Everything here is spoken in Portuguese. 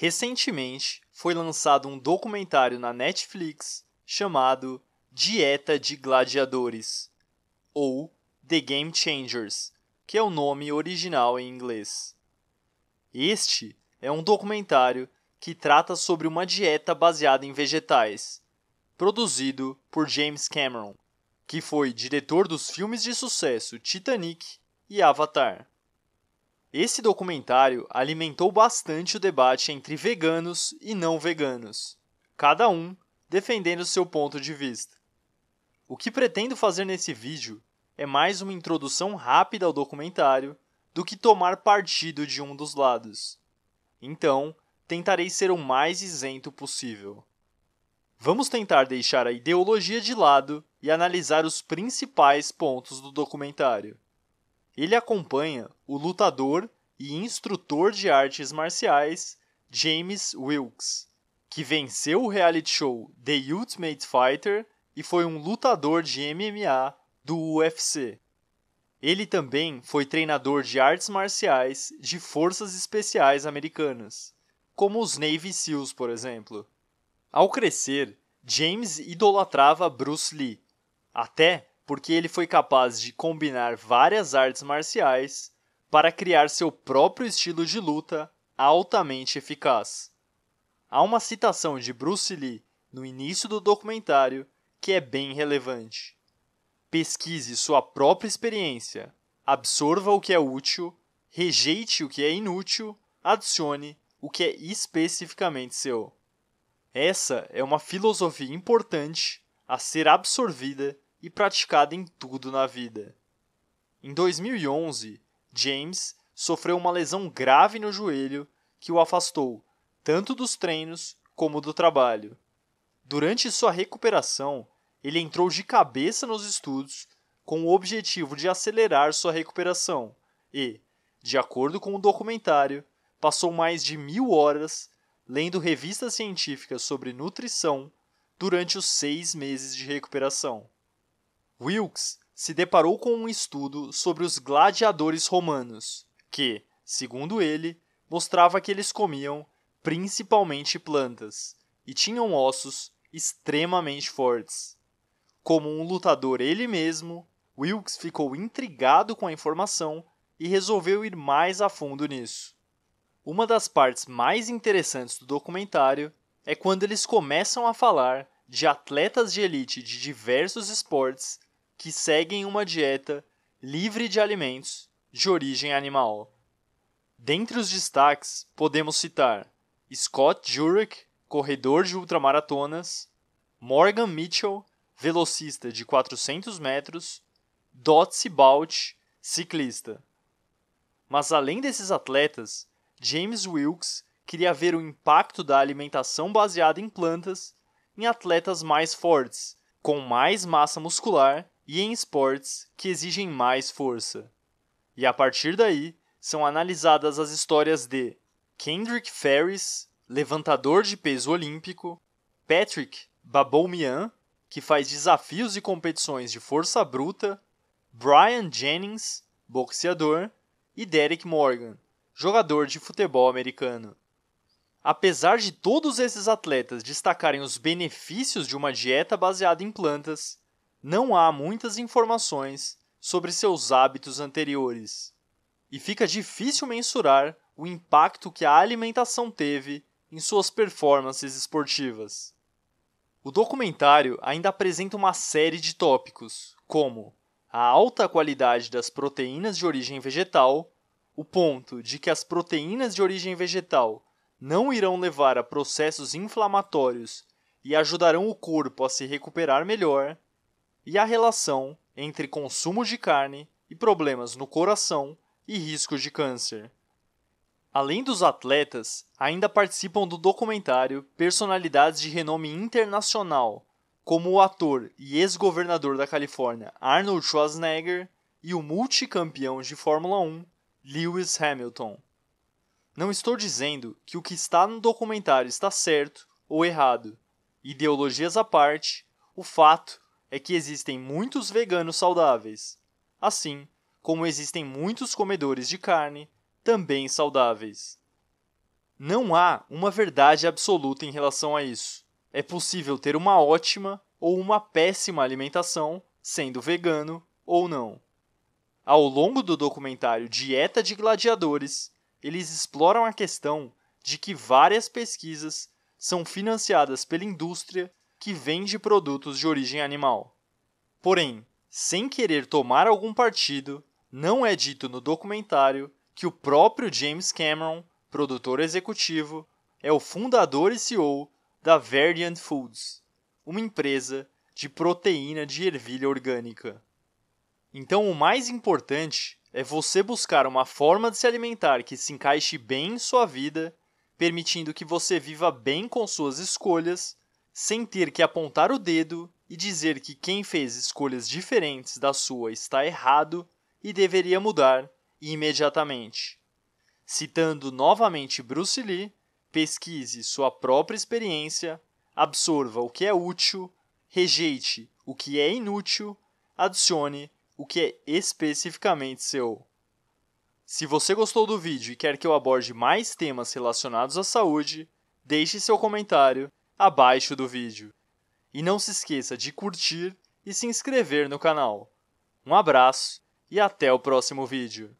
Recentemente, foi lançado um documentário na Netflix chamado Dieta de Gladiadores ou The Game Changers, que é o nome original em inglês. Este é um documentário que trata sobre uma dieta baseada em vegetais, produzido por James Cameron, que foi diretor dos filmes de sucesso Titanic e Avatar. Esse documentário alimentou bastante o debate entre veganos e não veganos, cada um defendendo seu ponto de vista. O que pretendo fazer nesse vídeo é mais uma introdução rápida ao documentário do que tomar partido de um dos lados. Então, tentarei ser o mais isento possível. Vamos tentar deixar a ideologia de lado e analisar os principais pontos do documentário. Ele acompanha o lutador e instrutor de artes marciais James Wilkes, que venceu o reality show The Ultimate Fighter e foi um lutador de MMA do UFC. Ele também foi treinador de artes marciais de forças especiais americanas, como os Navy SEALs, por exemplo. Ao crescer, James idolatrava Bruce Lee, até porque ele foi capaz de combinar várias artes marciais para criar seu próprio estilo de luta altamente eficaz. Há uma citação de Bruce Lee no início do documentário que é bem relevante. Pesquise sua própria experiência, absorva o que é útil, rejeite o que é inútil, adicione o que é especificamente seu. Essa é uma filosofia importante a ser absorvida e praticada em tudo na vida. Em 2011, James sofreu uma lesão grave no joelho que o afastou tanto dos treinos como do trabalho. Durante sua recuperação, ele entrou de cabeça nos estudos com o objetivo de acelerar sua recuperação e, de acordo com o documentário, passou mais de mil horas lendo revistas científicas sobre nutrição durante os seis meses de recuperação. Wilkes se deparou com um estudo sobre os gladiadores romanos, que, segundo ele, mostrava que eles comiam principalmente plantas e tinham ossos extremamente fortes. Como um lutador ele mesmo, Wilkes ficou intrigado com a informação e resolveu ir mais a fundo nisso. Uma das partes mais interessantes do documentário é quando eles começam a falar de atletas de elite de diversos esportes que seguem uma dieta livre de alimentos de origem animal. Dentre os destaques, podemos citar Scott Jurek, corredor de ultramaratonas, Morgan Mitchell, velocista de 400 metros, Dotsie Balt, ciclista. Mas além desses atletas, James Wilkes queria ver o impacto da alimentação baseada em plantas em atletas mais fortes, com mais massa muscular e em esportes que exigem mais força. E a partir daí são analisadas as histórias de Kendrick Ferris, levantador de peso olímpico, Patrick Baboumian, que faz desafios e competições de força bruta, Brian Jennings, boxeador, e Derek Morgan, jogador de futebol americano. Apesar de todos esses atletas destacarem os benefícios de uma dieta baseada em plantas, não há muitas informações sobre seus hábitos anteriores, e fica difícil mensurar o impacto que a alimentação teve em suas performances esportivas. O documentário ainda apresenta uma série de tópicos, como a alta qualidade das proteínas de origem vegetal, o ponto de que as proteínas de origem vegetal não irão levar a processos inflamatórios e ajudarão o corpo a se recuperar melhor, e a relação entre consumo de carne e problemas no coração e riscos de câncer. Além dos atletas, ainda participam do documentário personalidades de renome internacional, como o ator e ex-governador da Califórnia Arnold Schwarzenegger e o multicampeão de Fórmula 1 Lewis Hamilton. Não estou dizendo que o que está no documentário está certo ou errado. Ideologias à parte, o fato é que existem muitos veganos saudáveis, assim como existem muitos comedores de carne também saudáveis. Não há uma verdade absoluta em relação a isso. É possível ter uma ótima ou uma péssima alimentação sendo vegano ou não. Ao longo do documentário Dieta de Gladiadores, eles exploram a questão de que várias pesquisas são financiadas pela indústria que vende produtos de origem animal. Porém, sem querer tomar algum partido, não é dito no documentário que o próprio James Cameron, produtor executivo, é o fundador e CEO da Verdant Foods, uma empresa de proteína de ervilha orgânica. Então, o mais importante é você buscar uma forma de se alimentar que se encaixe bem em sua vida, permitindo que você viva bem com suas escolhas sem ter que apontar o dedo e dizer que quem fez escolhas diferentes da sua está errado e deveria mudar imediatamente. Citando novamente Bruce Lee, pesquise sua própria experiência, absorva o que é útil, rejeite o que é inútil, adicione o que é especificamente seu. Se você gostou do vídeo e quer que eu aborde mais temas relacionados à saúde, deixe seu comentário abaixo do vídeo. E não se esqueça de curtir e se inscrever no canal. Um abraço e até o próximo vídeo.